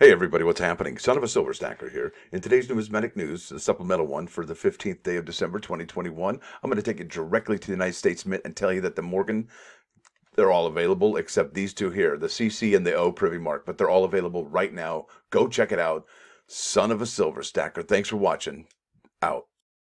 Hey everybody, what's happening? Son of a Silver Stacker here. In today's numismatic news, the supplemental one for the 15th day of December 2021, I'm going to take it directly to the United States Mint and tell you that the Morgan, they're all available except these two here, the CC and the O Privy Mark, but they're all available right now. Go check it out. Son of a Silver Stacker. Thanks for watching. Out.